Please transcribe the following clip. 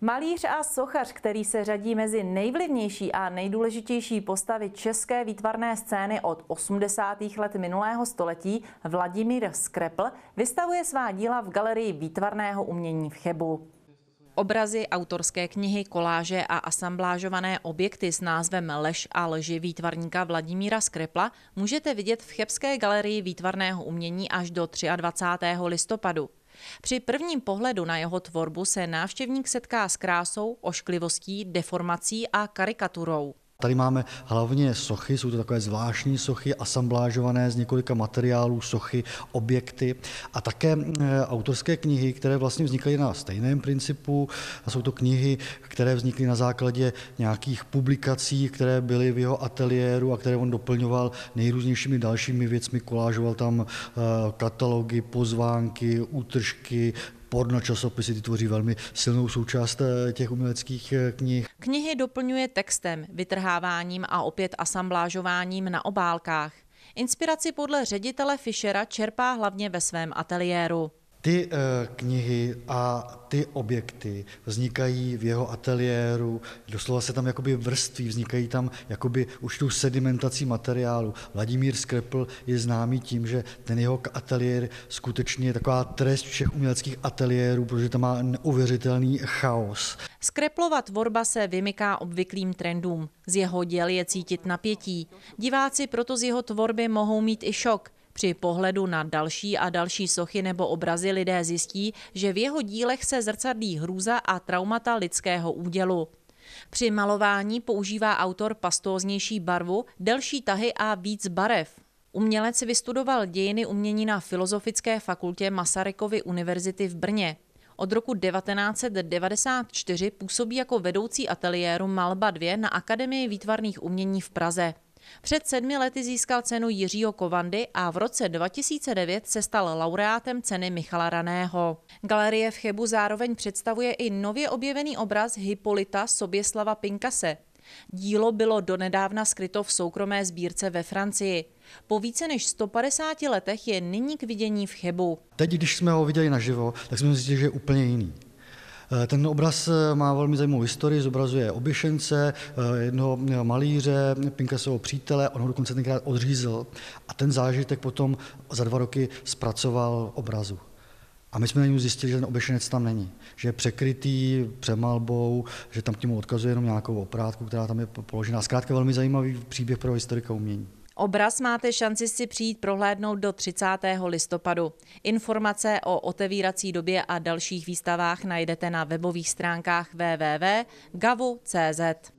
Malíř a sochař, který se řadí mezi nejvlivnější a nejdůležitější postavy české výtvarné scény od 80. let minulého století, Vladimír Skrepl, vystavuje svá díla v galerii výtvarného umění v Chebu. Obrazy, autorské knihy, koláže a asamblážované objekty s názvem Lež a lži výtvarníka Vladimíra Skrepla můžete vidět v Chebské galerii výtvarného umění až do 23. listopadu. Při prvním pohledu na jeho tvorbu se návštěvník setká s krásou, ošklivostí, deformací a karikaturou. Tady máme hlavně sochy, jsou to takové zvláštní sochy, asamblážované z několika materiálů, sochy, objekty a také eh, autorské knihy, které vlastně vznikaly na stejném principu. A jsou to knihy, které vznikly na základě nějakých publikací, které byly v jeho ateliéru a které on doplňoval nejrůznějšími dalšími věcmi. Kolážoval tam eh, katalogy, pozvánky, útržky, porno časopisy ty tvoří velmi silnou součást eh, těch uměleckých eh, knih. Knihy doplňuje textem, vytrháváním a opět asamblážováním na obálkách. Inspiraci podle ředitele Fischera čerpá hlavně ve svém ateliéru. Ty eh, knihy a ty objekty vznikají v jeho ateliéru, doslova se tam jakoby vrství, vznikají tam jakoby už tu sedimentací materiálu. Vladimír Skrepl je známý tím, že ten jeho ateliér skutečně je taková trest všech uměleckých ateliérů, protože tam má neuvěřitelný chaos. Skreplova tvorba se vymyká obvyklým trendům. Z jeho děl je cítit napětí. Diváci proto z jeho tvorby mohou mít i šok. Při pohledu na další a další sochy nebo obrazy lidé zjistí, že v jeho dílech se zrcadlí hrůza a traumata lidského údělu. Při malování používá autor pastóznější barvu, delší tahy a víc barev. Umělec vystudoval dějiny umění na Filozofické fakultě Masarykovy univerzity v Brně. Od roku 1994 působí jako vedoucí ateliéru Malba 2 na Akademii výtvarných umění v Praze. Před sedmi lety získal cenu Jiřího Kovandy a v roce 2009 se stal laureátem ceny Michala Raného. Galerie v Chebu zároveň představuje i nově objevený obraz Hippolita Soběslava Pinkase. Dílo bylo donedávna skryto v soukromé sbírce ve Francii. Po více než 150 letech je nyní k vidění v Chebu. Teď, když jsme ho viděli naživo, tak jsme zjistili, že je úplně jiný. Ten obraz eh, má velmi zajímavou historii, zobrazuje oběšence, eh, jednoho eh, malíře, svého přítele, on ho dokonce tenkrát odřízl a ten zážitek potom za dva roky zpracoval obrazu. A my jsme na něm zjistili, že ten oběšenec tam není, že je překrytý přemalbou, že tam k němu odkazuje jenom nějakou oprátku, která tam je položená. Zkrátka velmi zajímavý příběh pro historika umění. Obraz máte šanci si přijít prohlédnout do 30. listopadu. Informace o otevírací době a dalších výstavách najdete na webových stránkách www.gavu.cz.